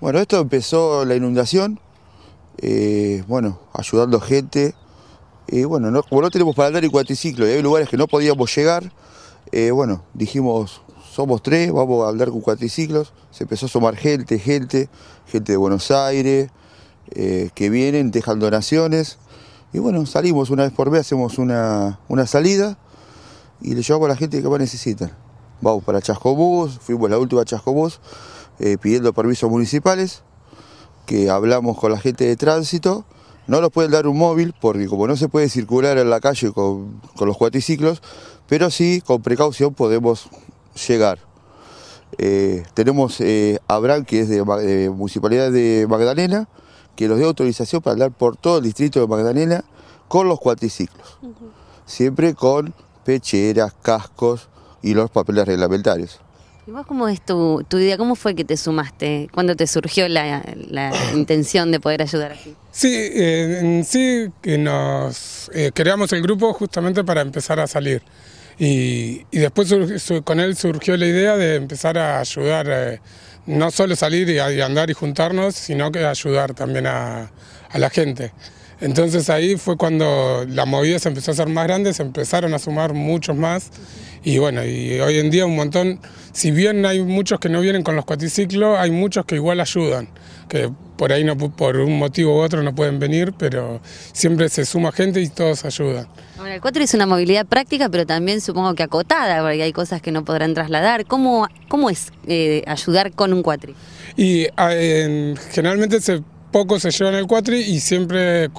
Bueno, esto empezó la inundación, eh, bueno, ayudando gente. bueno, no, como no tenemos para andar en cuatriciclo y hay lugares que no podíamos llegar, eh, bueno, dijimos, somos tres, vamos a andar con cuatriciclos. Se empezó a sumar gente, gente, gente de Buenos Aires, eh, que vienen, dejan donaciones. Y bueno, salimos una vez por mes, hacemos una, salida y le llevamos a la gente que más necesita. Vamos para Chascobús, fuimos la última a Chascobús eh, pidiendo permisos municipales, que hablamos con la gente de tránsito, no nos pueden dar un móvil porque como no se puede circular en la calle con, los cuatriciclos, pero sí con precaución podemos llegar. Eh, tenemos a eh, Abraham, que es de, Municipalidad de Magdalena, que nos dio autorización para andar por todo el distrito de Magdalena con los cuatriciclos. Siempre con pecheras, cascos y los papeles reglamentarios. ¿Y vos cómo es tu, idea? ¿Cómo fue que te sumaste? ¿Cuándo te surgió la, intención de poder ayudar aquí? Sí, eh, sí nos eh, creamos el grupo justamente para empezar a salir. Y, después con él surgió la idea de empezar a ayudar, eh, no solo salir y, y, andar y juntarnos, sino que ayudar también a, a la gente. Entonces ahí fue cuando la movida se empezó a hacer más grande, se empezaron a sumar muchos más y bueno, y hoy en día un montón, si bien hay muchos que no vienen con los cuatriciclos, hay muchos que igual ayudan, que por ahí no, por un motivo u otro no pueden venir, pero siempre se suma gente y todos ayudan. el cuatri es una movilidad práctica, pero también supongo que acotada, porque hay cosas que no podrán trasladar. ¿Cómo, cómo es eh, ayudar con un cuatri? Y ah, generalmente se poco se llevan el cuatri y siempre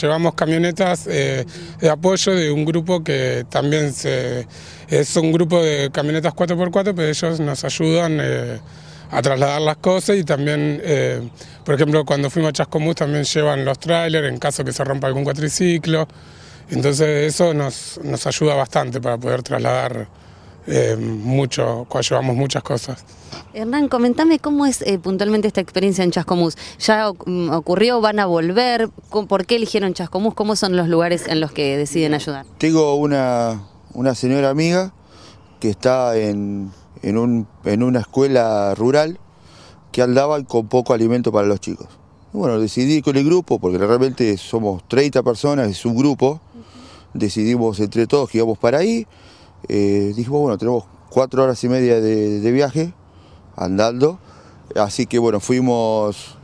llevamos camionetas eh, de apoyo de un grupo que también se, es un grupo de camionetas 4x4, pero ellos nos ayudan eh, a trasladar las cosas y también, eh, por ejemplo, cuando fuimos a Chascomús también llevan los trailers en caso que se rompa algún cuatriciclo. Entonces eso nos, nos ayuda bastante para poder trasladar eh, mucho, llevamos muchas cosas. Hernán, comentame cómo es eh, puntualmente esta experiencia en Chascomús. ¿Ya mm, ocurrió? ¿Van a volver? ¿Por qué eligieron Chascomús? ¿Cómo son los lugares en los que deciden ayudar? Tengo una, señora amiga que está en, una escuela rural que andaba con poco alimento para los chicos. Bueno, decidí con el grupo, porque realmente somos 30 personas, es un grupo, decidimos entre todos que íbamos para ahí, eh, dijimos, bueno, tenemos cuatro horas y media de, viaje andando, así que bueno, fuimos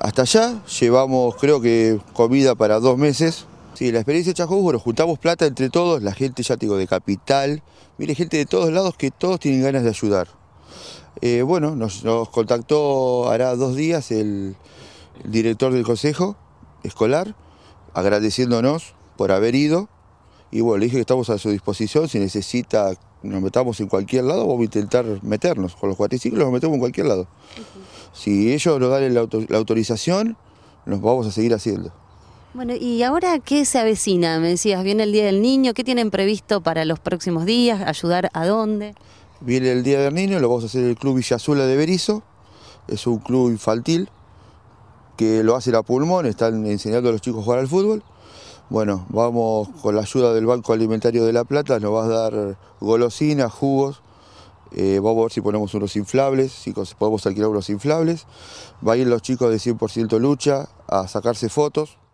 hasta allá, llevamos creo que comida para dos meses. Sí, la experiencia de Chajó, bueno, juntamos plata entre todos, la gente, ya digo, de capital, mire, gente de todos lados que todos tienen ganas de ayudar. Eh, bueno, nos, contactó hará dos días el director del consejo escolar, agradeciéndonos por haber ido y bueno, le dije que estamos a su disposición, si necesita, nos metamos en cualquier lado, vamos a intentar meternos. Con los cuatriciclos nos metemos en cualquier lado. Si ellos nos dan la, autorización, nos vamos a seguir haciendo. Bueno, ¿y ahora qué se avecina? Me decías, viene el Día del Niño, ¿qué tienen previsto para los próximos días? ¿Ayudar a dónde? Viene el Día del Niño, lo vamos a hacer en el Club Villazula de Berizo, es un club infantil que lo hace la pulmón, están enseñando a los chicos a jugar al fútbol. Bueno, vamos con la ayuda del Banco Alimentario de La Plata, nos va a dar golosinas, jugos. Eh, vamos a ver si ponemos unos inflables, si podemos alquilar unos inflables. Va a ir los chicos de 100% lucha a sacarse fotos.